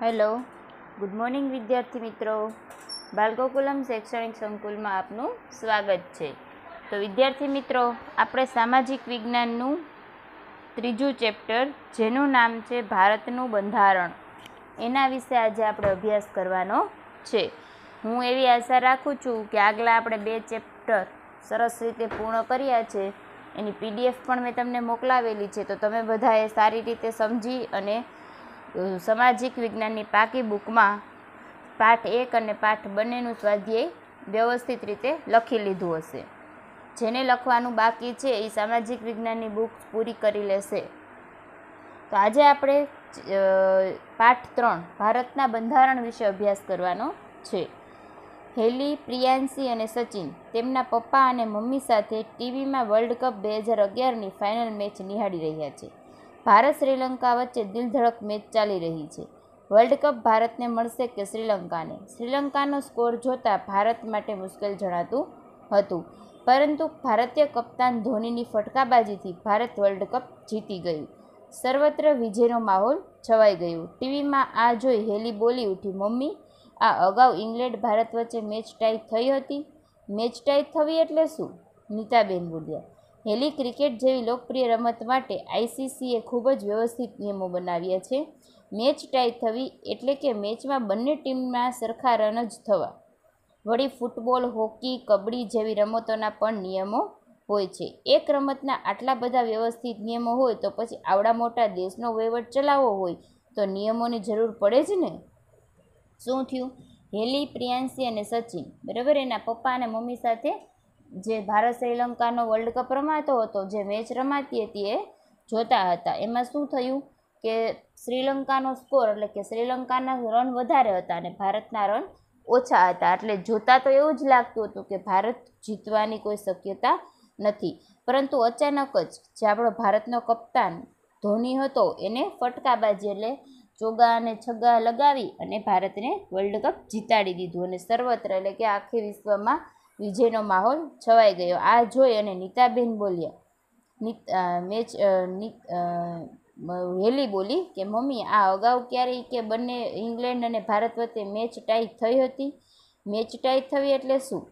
hello good morning વિદ્યાર્થી મિત્રો બાલગોકુલમ શૈક્ષણિક સંકુલમાં આપનું સ્વાગત છે તો વિદ્યાર્થી મિત્રો આપણે સામાજિક વિજ્ઞાનનું ત્રીજું ચેપ્ટર જેનું નામ છે ભારતનું બંધારણ એના વિશે આજે આપણે અભ્યાસ કરવાનો છે હું એવી આશા રાખું છું કે આગલા આપણે બે ચેપ્ટર સરસ રીતે પૂર્ણ કર્યા છે એની પીડીએફ પણ મેં તમને મોકલાવેલી છે તો તમે બધાએ સારી રીતે સમજી અને સામાજિક વિજ્ઞાનની પાકી બુકમાં પાઠ એક અને પાઠ બંનેનું સ્વાધ્યાય વ્યવસ્થિત રીતે લખી લીધું હશે જેને લખવાનું બાકી છે એ સામાજિક વિજ્ઞાનની બુક પૂરી કરી લેશે તો આજે આપણે પાઠ ત્રણ ભારતના બંધારણ વિશે અભ્યાસ કરવાનો છે હેલી પ્રિયાંશી અને સચિન તેમના પપ્પા અને મમ્મી સાથે ટીવીમાં વર્લ્ડ કપ બે હજાર અગિયારની ફાઇનલ મેચ નિહાળી રહ્યા છે ભારત શ્રીલંકા વચ્ચે દિલધડક મેચ ચાલી રહી છે વર્લ્ડ કપ ભારતને મળશે કે શ્રીલંકાને શ્રીલંકાનો સ્કોર જોતાં ભારત માટે મુશ્કેલ જણાતું હતું પરંતુ ભારતીય કપ્તાન ધોનીની ફટકાબાજીથી ભારત વર્લ્ડ કપ જીતી ગયું સર્વત્ર વિજયનો માહોલ છવાઈ ગયો ટીવીમાં આ જોઈ હેલી બોલી ઉઠી મમ્મી આ અગાઉ ઇંગ્લેન્ડ ભારત વચ્ચે મેચ ટાઈ થઈ હતી મેચ ટાઈ થવી એટલે શું નીતાબેન બોલ્યા હેલી ક્રિકેટ જેવી લોકપ્રિય રમત માટે આઈસીસીએ ખૂબ જ વ્યવસ્થિત નિયમો બનાવ્યા છે મેચ ટાઈ થવી એટલે કે મેચમાં બંને ટીમમાં સરખા રન જ થવા વળી ફૂટબોલ હોકી કબડ્ડી જેવી રમતોના પણ નિયમો હોય છે એક રમતના આટલા બધા વ્યવસ્થિત નિયમો હોય તો પછી આવડા મોટા દેશનો વહીવટ ચલાવવો હોય તો નિયમોની જરૂર પડે જ ને શું થયું હેલી પ્રિયાંશી અને સચિન બરાબર એના પપ્પા અને મમ્મી સાથે જે ભારત શ્રીલંકાનો વર્લ્ડ કપ રમાતો હતો જે મેચ રમાતી હતી એ જોતા હતા એમાં શું થયું કે શ્રીલંકાનો સ્કોર એટલે કે શ્રીલંકાના રન વધારે હતા અને ભારતના રન ઓછા હતા એટલે જોતા તો એવું જ લાગતું હતું કે ભારત જીતવાની કોઈ શક્યતા નથી પરંતુ અચાનક જ જે આપણો ભારતનો કપ્તાન ધોની હતો એને ફટકાબાજી એટલે ચોગા અને છગ્ગા લગાવી અને ભારતને વર્લ્ડ કપ જીતાડી દીધું અને સર્વત્ર એટલે કે આખી વિશ્વમાં વિજયનો માહોલ છવાઈ ગયો આ જોઈ અને નીતાબેન બોલ્યા મેચ હેલી બોલી કે મમ્મી આ અગાઉ ક્યારેય કે બંને ઇંગ્લેન્ડ અને ભારત વચ્ચે મેચ ટાઈ થઈ હતી મેચ ટાઈ થવી એટલે શું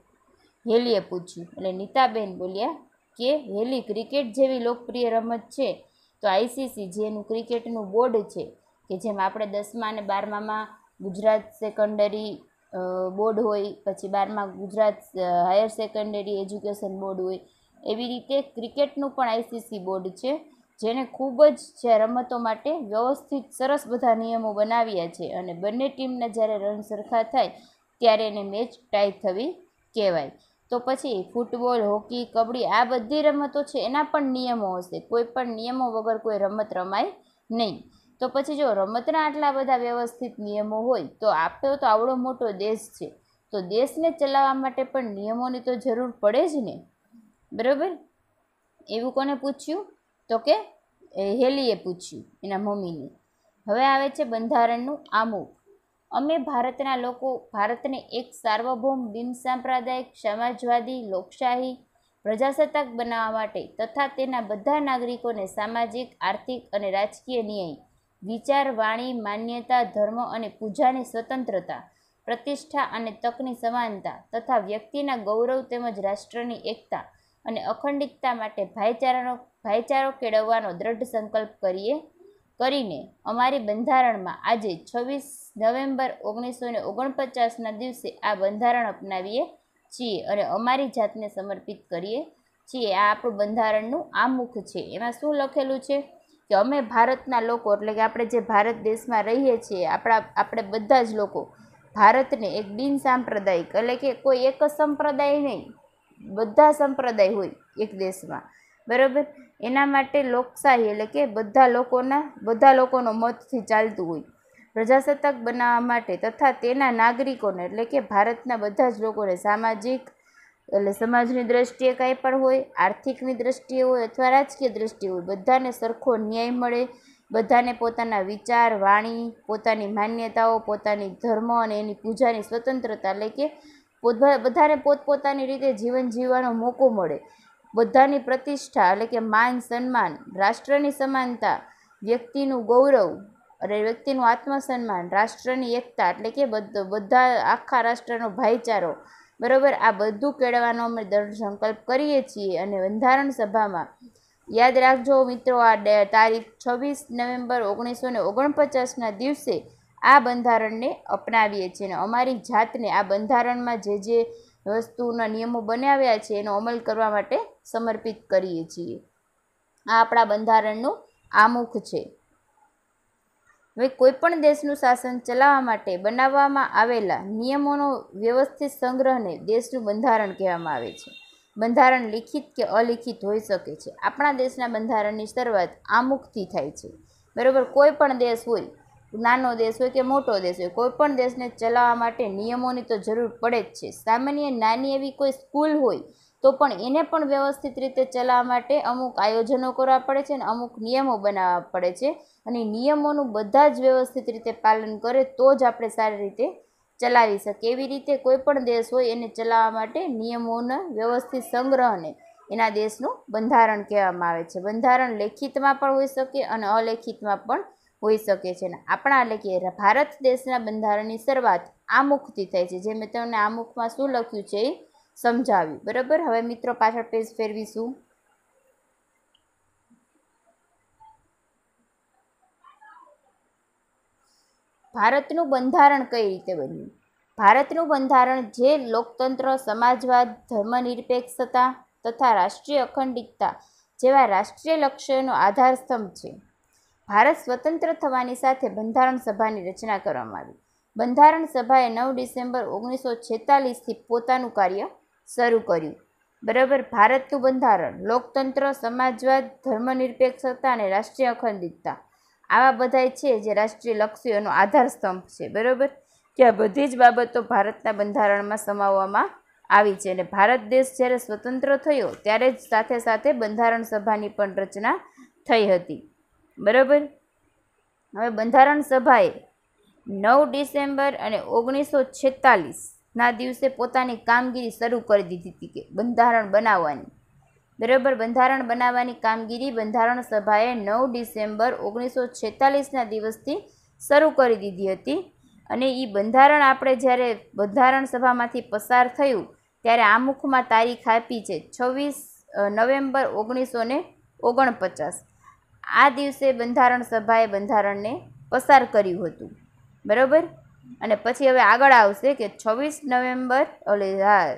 હેલીએ પૂછ્યું એટલે નીતાબેન બોલ્યા કે હેલી ક્રિકેટ જેવી લોકપ્રિય રમત છે તો આઈસીસી જેનું ક્રિકેટનું બોર્ડ છે કે જેમ આપણે દસમા અને બારમામાં ગુજરાત સેકન્ડરી બોર્ડ હોય પછી બારમાં Gujarat higher secondary education board હોય એવી રીતે ક્રિકેટનું પણ આઈસીસી બોર્ડ છે જેને ખૂબ જ જે રમતો માટે વ્યવસ્થિત સરસ બધા નિયમો બનાવ્યા છે અને બંને ટીમના જ્યારે રન સરખા થાય ત્યારે એને મેચ ટાઈ થવી કહેવાય તો પછી ફૂટબોલ હોકી કબડ્ડી આ બધી રમતો છે એના પણ નિયમો હશે કોઈ પણ નિયમો વગર કોઈ રમત રમાય નહીં તો પછી જો રમતના આટલા બધા વ્યવસ્થિત નિયમો હોય તો આપણો તો આવડો મોટો દેશ છે તો દેશને ચલાવવા માટે પણ નિયમોની તો જરૂર પડે જ ને બરાબર એવું કોને પૂછ્યું તો કે હેલીએ પૂછ્યું એના મમ્મીને હવે આવે છે બંધારણનું આમુખ અમે ભારતના લોકો ભારતને એક સાર્વભૌમ બિનસાંપ્રદાયિક સમાજવાદી લોકશાહી પ્રજાસત્તાક બનાવવા માટે તથા તેના બધા નાગરિકોને સામાજિક આર્થિક અને રાજકીય ન્યાય વિચાર વાણી માન્યતા ધર્મ અને પૂજાની સ્વતંત્રતા પ્રતિષ્ઠા અને તકની સમાનતા તથા વ્યક્તિના ગૌરવ તેમજ રાષ્ટ્રની એકતા અને અખંડિતતા માટે ભાઈચારાનો ભાઈચારો કેળવવાનો દ્રઢ સંકલ્પ કરીએ કરીને અમારી બંધારણમાં આજે છવ્વીસ નવેમ્બર ઓગણીસો ને ઓગણપચાસના દિવસે આ બંધારણ અપનાવીએ છીએ અને અમારી જાતને સમર્પિત કરીએ છીએ આ આપણું બંધારણનું આમુખ છે એમાં શું લખેલું છે કે અમે ભારતના લોકો એટલે કે આપણે જે ભારત દેશમાં રહીએ છીએ આપણા આપણે બધા જ લોકો ભારતને એક બિન સાંપ્રદાયિક એટલે કે કોઈ એક જ સંપ્રદાય નહીં બધા સંપ્રદાય હોય એક દેશમાં બરાબર એના માટે લોકશાહી એટલે કે બધા લોકોના બધા લોકોનો મતથી ચાલતું હોય પ્રજાસત્તાક બનાવવા માટે તથા તેના નાગરિકોને એટલે કે ભારતના બધા જ લોકોને સામાજિક એટલે સમાજની દ્રષ્ટિએ કાંઈ પણ હોય આર્થિકની દ્રષ્ટિએ હોય અથવા રાજકીય દ્રષ્ટિએ હોય બધાને સરખો ન્યાય મળે બધાને પોતાના વિચાર વાણી પોતાની માન્યતાઓ પોતાની ધર્મ અને એની પૂજાની સ્વતંત્રતા એટલે કે બધાને પોતપોતાની રીતે જીવન જીવવાનો મોકો મળે બધાની પ્રતિષ્ઠા એટલે કે માન સન્માન રાષ્ટ્રની સમાનતા વ્યક્તિનું ગૌરવ અને વ્યક્તિનું આત્મસન્માન રાષ્ટ્રની એકતા એટલે કે બધા આખા રાષ્ટ્રનો ભાઈચારો બરાબર આ બધું કેળવાનો અમે દૃઢ સંકલ્પ કરીએ છીએ અને બંધારણ સભામાં યાદ રાખજો મિત્રો આ તારીખ છવ્વીસ નવેમ્બર ઓગણીસો ને ઓગણપચાસના દિવસે આ બંધારણને અપનાવીએ છીએ અને અમારી જાતને આ બંધારણમાં જે જે વસ્તુના નિયમો બનાવ્યા છે એનો અમલ કરવા માટે સમર્પિત કરીએ છીએ આ આપણા બંધારણનું આમુખ છે હવે કોઈપણ દેશનું શાસન ચલાવવા માટે બનાવવામાં આવેલા નિયમોનો વ્યવસ્થિત સંગ્રહને દેશનું બંધારણ કહેવામાં આવે છે બંધારણ લિખિત કે અલિખિત હોઈ શકે છે આપણા દેશના બંધારણની શરૂઆત આમુખથી થાય છે બરાબર કોઈ પણ દેશ હોય નાનો દેશ હોય કે મોટો દેશ હોય કોઈપણ દેશને ચલાવવા માટે નિયમોની તો જરૂર પડે જ છે સામાન્ય નાની એવી કોઈ સ્કૂલ હોય તો પણ એને પણ વ્યવસ્થિત રીતે ચલાવવા માટે અમુક આયોજનો કરવા પડે છે અને અમુક નિયમો બનાવવા પડે છે અને નિયમોનું બધા જ વ્યવસ્થિત રીતે પાલન કરે તો જ આપણે સારી રીતે ચલાવી શકીએ એવી રીતે કોઈ પણ દેશ હોય એને ચલાવવા માટે નિયમોના વ્યવસ્થિત સંગ્રહને એના દેશનું બંધારણ કહેવામાં આવે છે બંધારણ લેખિતમાં પણ હોઈ શકે અને અલેખિતમાં પણ હોઈ શકે છે અને આપણા એટલે કે ભારત દેશના બંધારણની શરૂઆત આમુખથી થઈ છે જે મેં તમને આમુખમાં શું લખ્યું છે એ સમજાવ્યું બરાબર હવે મિત્રો પાછળ પેજ ફેરવીશું ભારતનું બંધારણ કઈ રીતે બન્યું ભારતનું બંધારણ જે લોકતંત્ર સમાજવાદ ધર્મનિરપેક્ષતા તથા રાષ્ટ્રીય અખંડિતતા જેવા રાષ્ટ્રીય લક્ષ્યોનો આધારસ્તંભ છે ભારત સ્વતંત્ર થવાની સાથે બંધારણ સભાની રચના કરવામાં આવી બંધારણ સભાએ નવ ડિસેમ્બર ઓગણીસો છેતાલીસથી પોતાનું કાર્ય શરૂ કર્યું બરાબર ભારતનું બંધારણ લોકતંત્ર સમાજવાદ ધર્મનિરપેક્ષતા અને રાષ્ટ્રીય અખંડિતતા આવા બધાય છે જે રાષ્ટ્રીય લક્ષ્યોનો આધારસ્તંભ છે બરાબર કે આ બધી જ બાબતો ભારતના બંધારણમાં સમાવવામાં આવી છે અને ભારત દેશ જ્યારે સ્વતંત્ર થયો ત્યારે જ સાથે સાથે બંધારણ સભાની પણ રચના થઈ હતી બરાબર હવે બંધારણ સભાએ નવ ડિસેમ્બર અને ઓગણીસો છેતાલીસ ના દિવસે પોતાની કામગીરી શરૂ કરી દીધી હતી કે બંધારણ બનાવવાની બરાબર બંધારણ બનાવવાની કામગીરી બંધારણ સભાએ નવ ડિસેમ્બર ઓગણીસો છેતાલીસના દિવસથી શરૂ કરી દીધી હતી અને એ બંધારણ આપણે જ્યારે બંધારણ સભામાંથી પસાર થયું ત્યારે આમુખમાં તારીખ આપી છે છવ્વીસ નવેમ્બર ઓગણીસો ને ઓગણપચાસ આ દિવસે બંધારણ સભાએ બંધારણને પસાર કર્યું હતું બરાબર અને પછી હવે આગળ આવશે કે છવ્વીસ નવેમ્બર ઓલે હા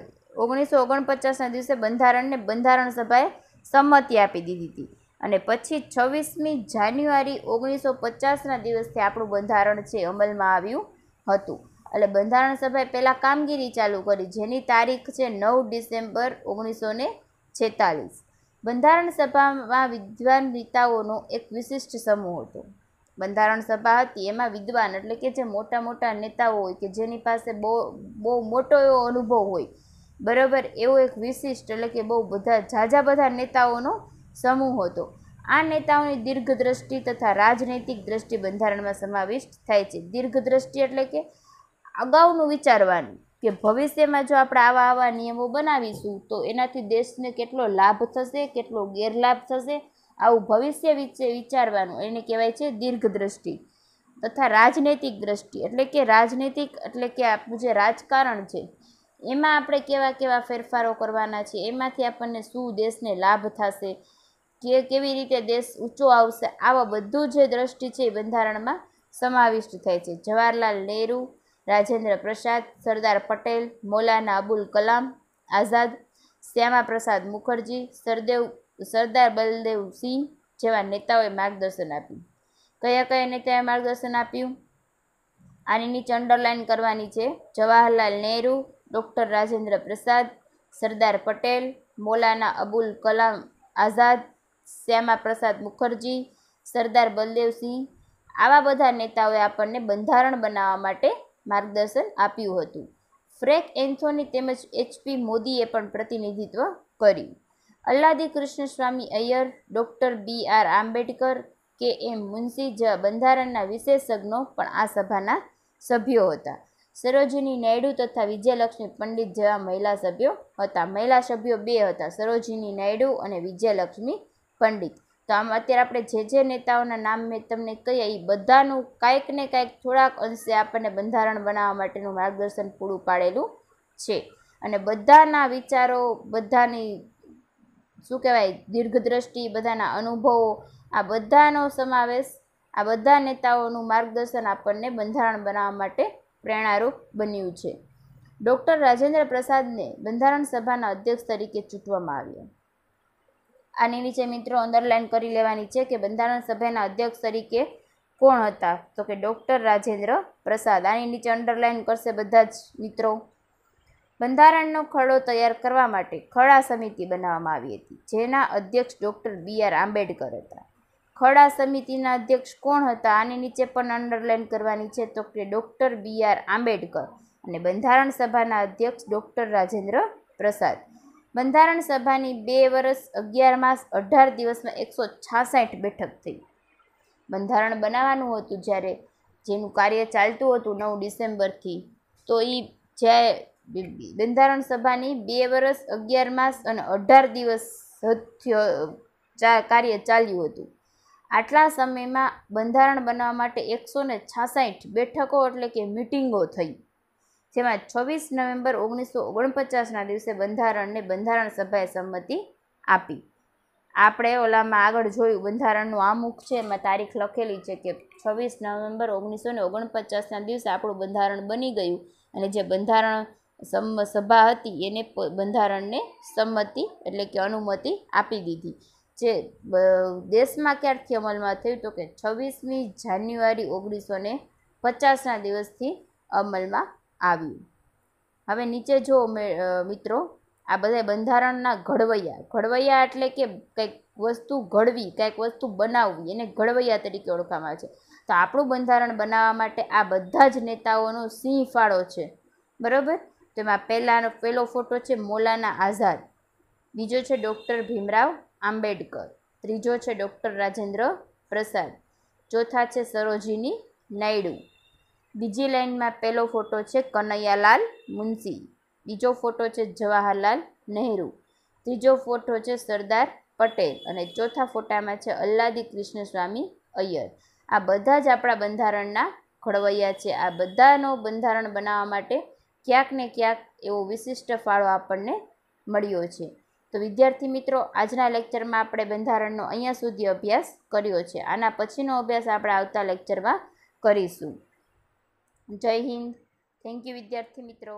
ઓગણીસો ઓગણપચાસના દિવસે બંધારણને બંધારણ સભાએ સંમતિ આપી દીધી હતી અને પછી છવ્વીસમી જાન્યુઆરી ઓગણીસો પચાસના દિવસથી આપણું બંધારણ છે અમલમાં આવ્યું હતું એટલે બંધારણ સભાએ પહેલાં કામગીરી ચાલુ કરી જેની તારીખ છે નવ ડિસેમ્બર ઓગણીસો ને છેતાલીસ બંધારણ સભામાં વિદ્વાન નેતાઓનો એક વિશિષ્ટ સમૂહ હતો બંધારણ સભા હતી એમાં વિદ્વાન એટલે કે જે મોટા મોટા નેતાઓ હોય કે જેની પાસે બહુ બહુ મોટો એવો અનુભવ હોય બરાબર એવો એક વિશિષ્ટ એટલે કે બહુ બધા ઝાઝા બધા નેતાઓનો સમૂહ હતો આ નેતાઓની દીર્ઘ દ્રષ્ટિ તથા રાજનૈતિક દ્રષ્ટિ બંધારણમાં સમાવિષ્ટ થાય છે દીર્ઘ દ્રષ્ટિ એટલે કે અગાઉનું વિચારવાનું કે ભવિષ્યમાં જો આપણે આવા આવા નિયમો બનાવીશું તો એનાથી દેશને કેટલો લાભ થશે કેટલો ગેરલાભ થશે આવું ભવિષ્ય વિશે વિચારવાનું એને કહેવાય છે દીર્ઘ દ્રષ્ટિ તથા રાજનૈતિક દ્રષ્ટિ એટલે કે રાજનૈતિક એટલે કે આપણું જે રાજકારણ છે એમાં આપણે કેવા કેવા ફેરફારો કરવાના છે એમાંથી આપણને શું દેશને લાભ થશે કે કેવી રીતે દેશ ઊંચો આવશે આવા બધું જે દ્રષ્ટિ છે એ બંધારણમાં સમાવિષ્ટ થાય છે જવાહરલાલ નહેરુ રાજેન્દ્ર પ્રસાદ સરદાર પટેલ મૌલાના અબુલ કલામ આઝાદ શ્યામા પ્રસાદ મુખર્જી સરદેવ તો સરદાર બલદેવસિંહ જેવા નેતાઓએ માર્ગદર્શન આપ્યું કયા કયા નેતાએ માર્ગદર્શન આપ્યું આની નીચે અંડરલાઇન કરવાની છે જવાહરલાલ નહેરુ ડૉક્ટર રાજેન્દ્ર પ્રસાદ સરદાર પટેલ મોલાના અબુલ કલામ આઝાદ શ્યામા પ્રસાદ મુખર્જી સરદાર બલદેવસિંહ આવા બધા નેતાઓએ આપણને બંધારણ બનાવવા માટે માર્ગદર્શન આપ્યું હતું ફ્રેક એન્થોની તેમજ એચપી મોદીએ પણ પ્રતિનિધિત્વ કર્યું Alladi Krishnaswami Swami Ayyar doctor B R Ambedkar K M Munshi જ બંધારણના વિશેષજ્ઞો પણ આ સભાના સભ્યો હતા સરોજિની નાયડુ તથા વિજયલક્ષ્મી પંડિત જેવા મહિલા સભ્યો હતા મહિલા સભ્યો બે હતા સરોજિની નાયડુ અને વિજયલક્ષ્મી પંડિત તો આમ અત્યારે આપણે જે જે નેતાઓના નામ મેં તમને કહ્યા એ બધાનું કાંઈક ને કાંઈક થોડાક અંશે આપણને બંધારણ બનાવવા માટેનું માર્ગદર્શન પૂરું પાડેલું છે અને બધાના વિચારો બધાની શું કહેવાય દીર્ઘદ્રષ્ટિ બધાના અનુભવો આ બધાનો સમાવેશ આ બધા નેતાઓનું માર્ગદર્શન આપણને બંધારણ બનાવવા માટે પ્રેરણારૂપ બન્યું છે ડૉક્ટર રાજેન્દ્ર પ્રસાદને બંધારણ સભાના અધ્યક્ષ તરીકે ચૂંટવામાં આવ્યા આની નીચે મિત્રો અંડરલાઇન કરી લેવાની છે કે બંધારણ સભાના અધ્યક્ષ તરીકે કોણ હતા તો કે ડૉક્ટર રાજેન્દ્ર પ્રસાદ આની નીચે અંડરલાઇન કરશે બધા જ મિત્રો બંધારણનો ખરડો તૈયાર કરવા માટે ખરડા સમિતિ બનાવવામાં આવી હતી જેના અધ્યક્ષ ડૉક્ટર બી આર આંબેડકર હતા ખરડા સમિતિના અધ્યક્ષ કોણ હતા આની નીચે પણ અંડરલાઇન કરવાની છે તો કે ડૉક્ટર બી આર આંબેડકર અને બંધારણ સભાના અધ્યક્ષ ડૉક્ટર રાજેન્દ્ર પ્રસાદ બંધારણ સભાની બે વર્ષ અગિયાર માસ અઢાર દિવસમાં એકસો છાસઠ બેઠક થઈ બંધારણ બનાવવાનું હતું જ્યારે જેનું કાર્ય ચાલતું હતું નવ ડિસેમ્બરથી તો એ જ્યારે બંધારણ સભાની બે વર્ષ અગિયાર માસ અને અઢાર દિવસ કાર્ય ચાલ્યું હતું આટલા સમયમાં બંધારણ બનાવવા માટે એકસો ને છાસઠ બેઠકો એટલે કે મિટિંગો થઈ જેમાં છવ્વીસ નવેમ્બર ઓગણીસો ઓગણપચાસના દિવસે બંધારણને બંધારણ સભાએ સંમતિ આપી આપણે ઓલામાં આગળ જોયું બંધારણનું આમુખ છે એમાં તારીખ લખેલી છે કે છવ્વીસ નવેમ્બર ઓગણીસો ને ઓગણપચાસના દિવસે આપણું બંધારણ બની ગયું અને જે બંધારણ સભા હતી એને બંધારણને સંમતિ એટલે કે અનુમતિ આપી દીધી જે દેશમાં ક્યારથી અમલમાં થયું તો કે છવ્વીસમી જાન્યુઆરી ઓગણીસો ને પચાસના દિવસથી અમલમાં આવ્યું હવે નીચે જો મિત્રો આ બધા બંધારણના ઘડવૈયા ઘડવૈયા એટલે કે કંઈક વસ્તુ ઘડવી કંઈક વસ્તુ બનાવવી એને ઘડવૈયા તરીકે ઓળખવામાં આવે છે તો આપણું બંધારણ બનાવવા માટે આ બધા જ નેતાઓનો સિંહ ફાળો છે બરાબર તેમાં પહેલાનો પહેલો ફોટો છે મોલાના આઝાદ બીજો છે ડૉક્ટર ભીમરાવ આંબેડકર ત્રીજો છે ડૉક્ટર રાજેન્દ્ર પ્રસાદ ચોથા છે સરોજીની નાયડુ બીજી લાઇનમાં પહેલો ફોટો છે કનૈયાલાલ મુનશી બીજો ફોટો છે જવાહરલાલ નહેરુ ત્રીજો ફોટો છે સરદાર પટેલ અને ચોથા ફોટામાં છે અલ્લાદી કૃષ્ણ અય્યર આ બધા જ આપણા બંધારણના ઘડવૈયા છે આ બધાનો બંધારણ બનાવવા માટે ક્યાંક ને ક્યાંક એવો વિશિષ્ટ ફાળો આપણને મળ્યો છે તો વિદ્યાર્થી મિત્રો આજના લેક્ચરમાં આપણે બંધારણનો અહીંયા સુધી અભ્યાસ કર્યો છે આના પછીનો અભ્યાસ આપણે આવતા લેક્ચરમાં કરીશું જય હિન્દ થેન્ક યુ વિદ્યાર્થી મિત્રો